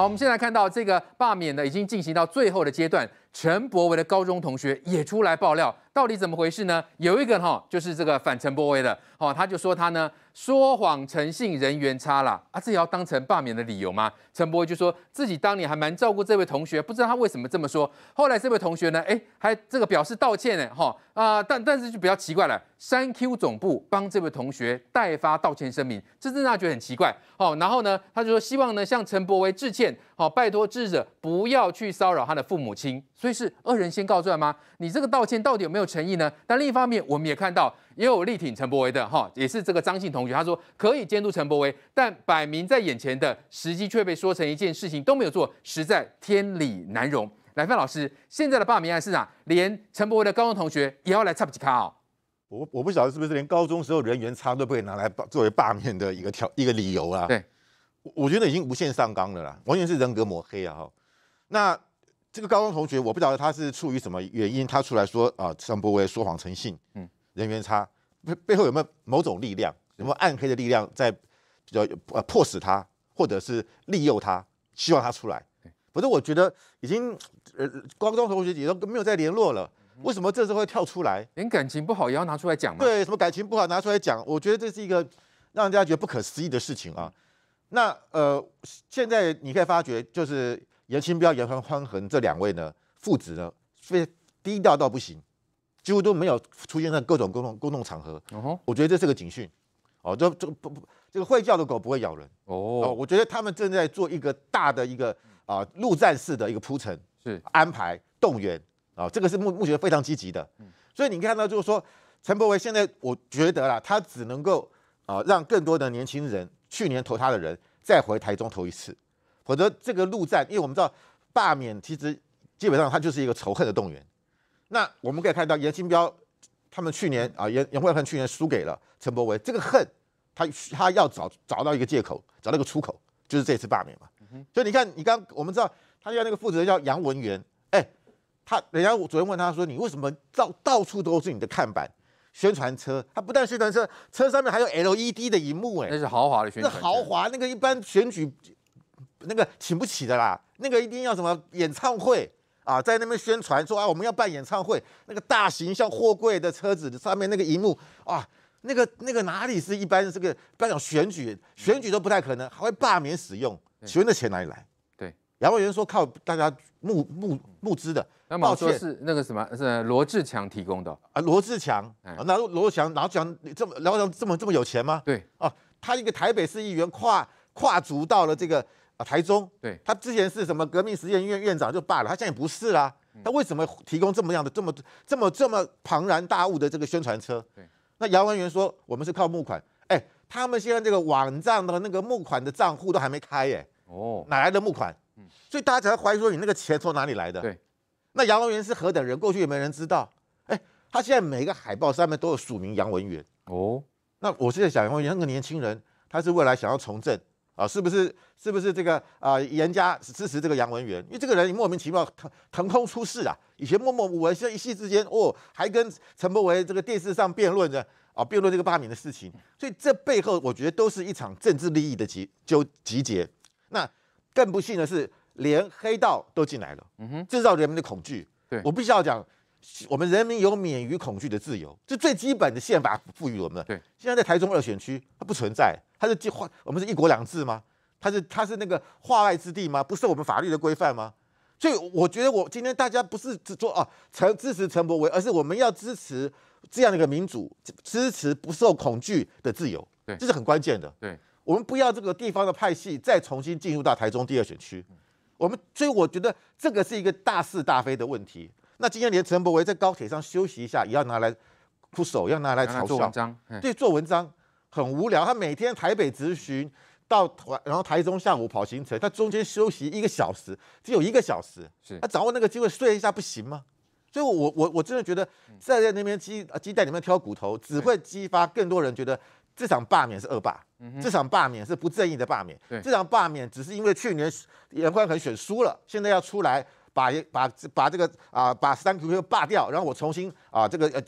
好，我们现在看到这个罢免呢，已经进行到最后的阶段。陈柏维的高中同学也出来爆料，到底怎么回事呢？有一个哈，就是这个反陈柏维的哈，他就说他呢说谎、诚信、人缘差了啊，这也要当成罢免的理由吗？陈柏维就说自己当年还蛮照顾这位同学，不知道他为什么这么说。后来这位同学呢，哎，还这个表示道歉呢，哈啊，但但是就比较奇怪了，三 Q 总部帮这位同学代发道歉声明，这真的觉得很奇怪。好，然后呢，他就说希望呢向陈柏维致歉，好，拜托智者不要去骚扰他的父母亲。所以是恶人先告状吗？你这个道歉到底有没有诚意呢？但另一方面，我们也看到也有力挺陈伯维的哈，也是这个张姓同学，他说可以监督陈伯维，但摆明在眼前的时机却被说成一件事情都没有做，实在天理难容。来，范老师，现在的罢免案是哪？连陈伯维的高中同学也要来插起卡哦。我我不晓得是不是连高中时候人缘差都被拿来作为罢免的一个条一个理由啊？对，我我觉得已经无限上纲了啦，完全是人格抹黑啊哈。那。这个高中同学，我不晓得他是出于什么原因，他出来说啊，上伯伟说谎成性，嗯，人缘差，背背后有没有某种力量，有没有暗黑的力量在比较呃迫使他，或者是利诱他，希望他出来。不是我觉得已经呃高中同学也都没有再联络了，为什么这次会跳出来？连感情不好也要拿出来讲吗？对，什么感情不好拿出来讲？我觉得这是一个让人家觉得不可思议的事情啊。那呃现在你可以发觉就是。严清标、严芳、欢恒这两位呢，父子呢，非低调到不行，几乎都没有出现在各种公共公共场合。哦、我觉得这是个警讯。哦，这这个不不，这个会叫的狗不会咬人。哦，我觉得他们正在做一个大的一个啊陆战式的一个铺陈，是安排动员啊，这个是目目前非常积极的。嗯，所以你看到就是说，陈伯维现在我觉得啦，他只能够啊让更多的年轻人去年投他的人再回台中投一次。否则这个路战，因为我们知道罢免其实基本上它就是一个仇恨的动员。那我们可以看到严金彪他们去年啊，严严惠文去年输给了陈柏维，这个恨他他要找找到一个借口，找到一个出口，就是这次罢免嘛。所以你看，你刚我们知道他要那个负责人叫杨文元，哎，他人家昨天问他说，你为什么到到处都是你的看板、宣传车？他不但宣传车车上面还有 LED 的荧幕，哎，那是豪华的宣传，豪华那个一般选举。那个请不起的啦，那个一定要什么演唱会啊，在那边宣传说啊，我们要办演唱会，那个大型像货柜的车子上面那个荧幕啊，那个那个哪里是一般这个不要讲选举，选举都不太可能，还会罢免使用，请问那钱哪里来？对，杨委员说靠大家募募募资的，那么说是那个什么，是罗志强提供的啊？罗志强，那罗志强，罗讲这么罗强这么这么有钱吗？对，哦，他一个台北市议员跨跨足到了这个。台中，对他之前是什么革命实验院院长就罢了，他现在不是啦。他为什么提供这么样的这么这么这么庞然大物的这个宣传车？对，那杨文元说我们是靠募款，哎，他们现在这个网站的那个募款的账户都还没开，哎，哦，哪来的募款？嗯，所以大家才怀疑说你那个钱从哪里来的？对，那杨文元是何等人？过去也没人知道，哎，他现在每一个海报上面都有署名杨文元。哦，那我现在想问，那个年轻人他是未来想要从政？啊，是不是是不是这个啊？严家支持这个杨文元，因为这个人莫名其妙腾腾空出世啊！以前默默无闻，现在一夕之间，哦，还跟陈伯维这个电视上辩论的啊，辩论这个罢免的事情。所以这背后，我觉得都是一场政治利益的集纠集结。那更不幸的是，连黑道都进来了，制造人们的恐惧。对我必须要讲。我们人民有免于恐惧的自由，这最基本的宪法赋予我们的。对，现在在台中二选区，它不存在，它是计划，我们是一国两制吗？它是它是那个画外之地吗？不受我们法律的规范吗？所以我觉得，我今天大家不是只做哦陈支持陈伯维，而是我们要支持这样的一个民主，支持不受恐惧的自由，这是很关键的。对，我们不要这个地方的派系再重新进入到台中第二选区，我们所以我觉得这个是一个大是大非的问题。那今天连陈伯维在高铁上休息一下，也要拿来哭手，要拿来嘲笑，对，做文章很无聊。他每天台北直询到台，然后台中下午跑行程，他中间休息一个小时，只有一个小时，他掌握那个机会睡一下不行吗？所以，我我我真的觉得在在那边鸡鸡蛋里面挑骨头，只会激发更多人觉得这场罢免是恶霸，这场罢免是不正义的罢免，这场罢免只是因为去年严宽很选输了，现在要出来。把把这把这个啊把三 QQ 罢掉，然后我重新啊这个呃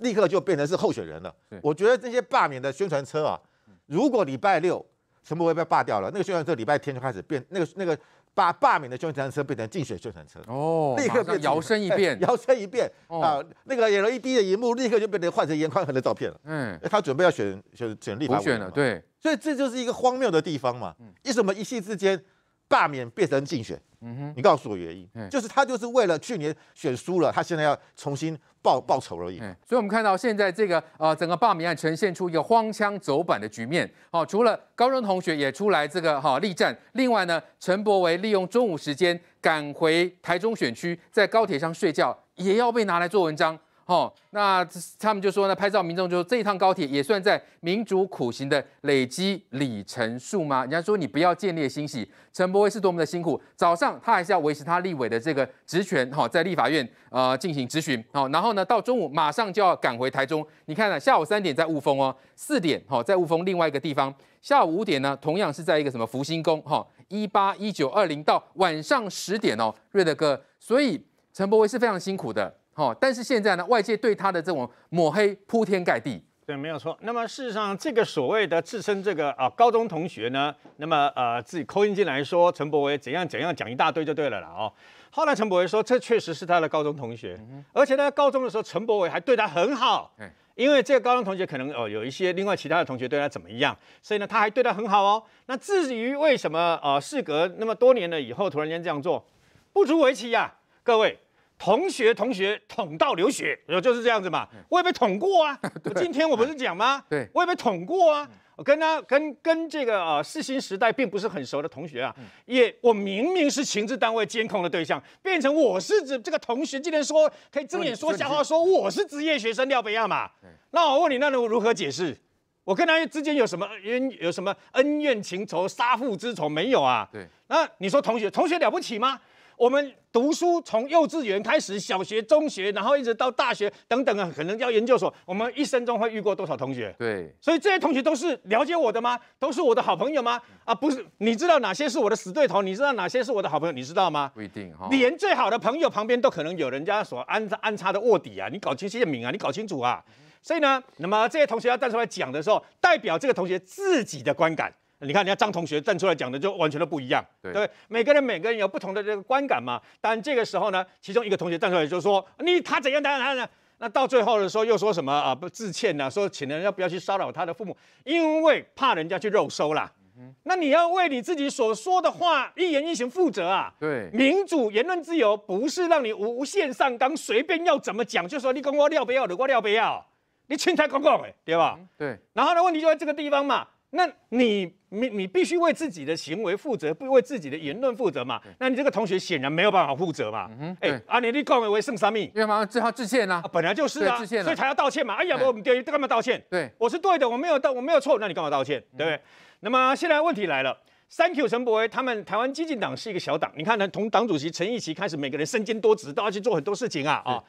立刻就变成是候选人了。我觉得这些罢免的宣传车啊，如果礼拜六陈部会被罢掉了，那个宣传车礼拜天就开始变那个那个把罢免的宣传车变成竞选宣传车，哦，立刻变 摇身一变，摇身一变啊，那个 LED 的荧幕立刻就变成换成严宽恒的照片了。嗯，他准备要选选选立，补选了。对，所以这就是一个荒谬的地方嘛，一什么一夕之间。罢免变成竞选，嗯哼，你告诉我原因，嗯，就是他就是为了去年选输了，他现在要重新报报仇而已。嗯，所以，我们看到现在这个呃，整个罢免案呈现出一个荒腔走板的局面。哦，除了高中同学也出来这个哈力战，另外呢，陈柏维利用中午时间赶回台中选区，在高铁上睡觉，也要被拿来做文章。好，那他们就说呢，拍照民众就说这一趟高铁也算在民主苦行的累积里程数吗？人家说你不要建立欣喜，陈柏威是多么的辛苦，早上他还是要维持他立委的这个职权，哈，在立法院呃进行质询，好，然后呢到中午马上就要赶回台中，你看呢，下午三点在雾峰哦，四点哦、在雾峰另外一个地方，下午五点呢同样是在一个什么福星宫，哈，一八一九二零到晚上十点哦，瑞德哥，所以陈柏威是非常辛苦的。哦，但是现在呢，外界对他的这种抹黑铺天盖地。对，没有错。那么事实上，这个所谓的自称这个啊高中同学呢，那么呃自己扣音进来说陈伯维怎样怎样讲一大堆就对了了哦。后来陈伯维说，这确实是他的高中同学，而且呢高中的时候陈伯维还对他很好。嗯。因为这个高中同学可能哦有一些另外其他的同学对他怎么样，所以呢他还对他很好哦。那至于为什么啊事隔那么多年了以后突然间这样做，不足为奇呀，各位。同学，同学捅到流血，有就是这样子嘛？我有被捅过啊？今天我不是讲吗？对，我有被捅过啊？我跟他跟跟这个呃，四新时代并不是很熟的同学啊，也我明明是情报单位监控的对象，变成我是指这个同学，竟然说可以睁眼说瞎话，说我是职业学生廖北亚嘛？那我问你，那如何解释？我跟他之间有什么恩有什么恩怨情仇、杀父之仇没有啊？对，那你说同学同学了不起吗？我们读书从幼稚园开始，小学、中学，然后一直到大学等等啊，可能要研究所，我们一生中会遇过多少同学？对，所以这些同学都是了解我的吗？都是我的好朋友吗？啊，不是，你知道哪些是我的死对头？你知道哪些是我的好朋友？你知道吗？不一定哈，连最好的朋友旁边都可能有人家所安安插的卧底啊！你搞清姓名啊！你搞清楚啊！所以呢，那么这些同学要站出来讲的时候，代表这个同学自己的观感。你看，人家张同学站出来讲的就完全都不一样，对对？每个人每个人有不同的这个观感嘛。但这个时候呢，其中一个同学站出来就说：“你他怎样？他怎样。”那到最后的时候又说什么啊？不致歉呢，说请人家不要去骚扰他的父母，因为怕人家去肉收啦。嗯。那你要为你自己所说的话一言一行负责啊。对。民主言论自由不是让你无限上纲，随便要怎么讲，就说你跟我料不要，我尿不要，你轻他公公哎，对吧？对。然后呢，问题就在这个地方嘛。那你你你必须为自己的行为负责，不为自己的言论负责嘛？那你这个同学显然没有办法负责嘛？哎，阿你你认我为什么？因为嘛，只好致歉啊，本来就是啊，致歉，所以才要道歉嘛。哎呀，我们对干嘛道歉？对，我是对的，我没有道，我没有错，那你干嘛道歉？对。不对？那么现在问题来了，三 Q 陈柏威。他们台湾激进党是一个小党，你看呢？从党主席陈义旗开始，每个人身兼多职，都要去做很多事情啊啊，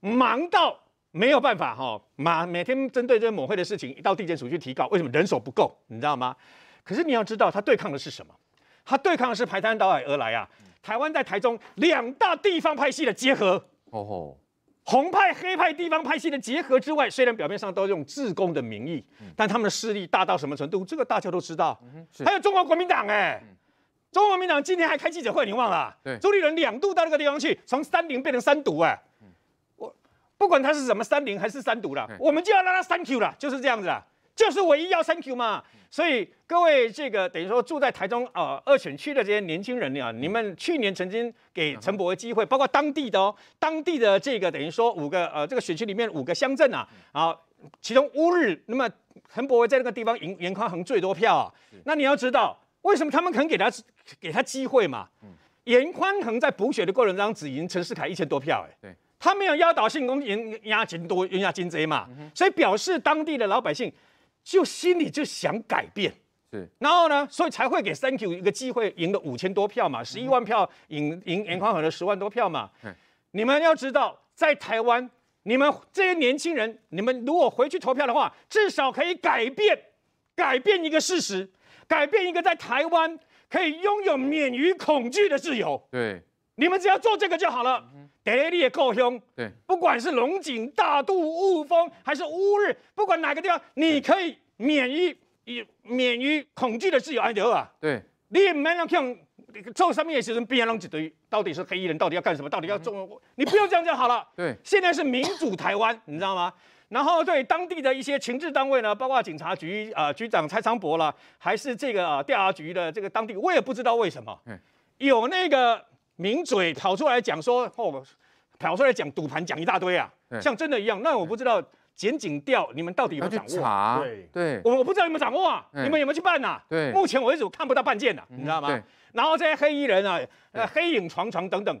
忙到。没有办法哈，每每天针对这个抹黑的事情，一到地检署去提告，为什么人手不够？你知道吗？可是你要知道，他对抗的是什么？他对抗的是排山倒海而来啊！台湾在台中两大地方派系的结合，哦吼，红派黑派地方派系的结合之外，虽然表面上都用自公的名义，但他们的势力大到什么程度？这个大家都知道。还有中国国民党哎，中国国民党今天还开记者会，你忘了？对，朱立伦两度到那个地方去，从三零变成三独哎。不管他是什么三零还是三毒了，我们就要让他三 Q 了，就是这样子啊，就是唯一要三 Q 嘛。所以各位这个等于说住在台中啊二选区的这些年轻人啊，你们去年曾经给陈伯的机会，包括当地的哦，当地的这个等于说五个呃这个选区里面五个乡镇啊，啊其中乌日那么陈伯维在那个地方赢严宽恒最多票啊，那你要知道为什么他们肯给他给他机会嘛？严宽恒在补选的过程当中只赢陈世凯一千多票，哎。他没有压倒性赢压金多，赢压金贼嘛，所以表示当地的老百姓就心里就想改变，是，然后呢，所以才会给 Thank You 一个机会赢了五千多票嘛，十一万票赢赢颜宽和的十万多票嘛。你们要知道，在台湾，你们这些年轻人，你们如果回去投票的话，至少可以改变，改变一个事实，改变一个在台湾可以拥有免于恐惧的自由。对，你们只要做这个就好了。得的够凶，对，不管是龙井、大渡、雾峰，还是乌日，不管哪个地方，你可以免于免、免于恐惧的自由安德勒啊，对，你不能看这上面写成编成一堆，到底是黑衣人到底要干什么，到底要做，你不要这样就好了。对，现在是民主台湾，你知道吗？然后对当地的一些情治单位呢，包括警察局啊，局长蔡昌博了，还是这个啊调查局的这个当地，我也不知道为什么，嗯，有那个。名嘴跑出来讲说，哦，跑出来讲赌盘讲一大堆啊，像真的一样。那我不知道捡井钓你们到底有没有掌握？对对，我我不知道有没有掌握啊，你们有没有去办呐？对，目前为止看不到半件啊，你知道吗？然后这些黑衣人啊，呃，黑影床床等等。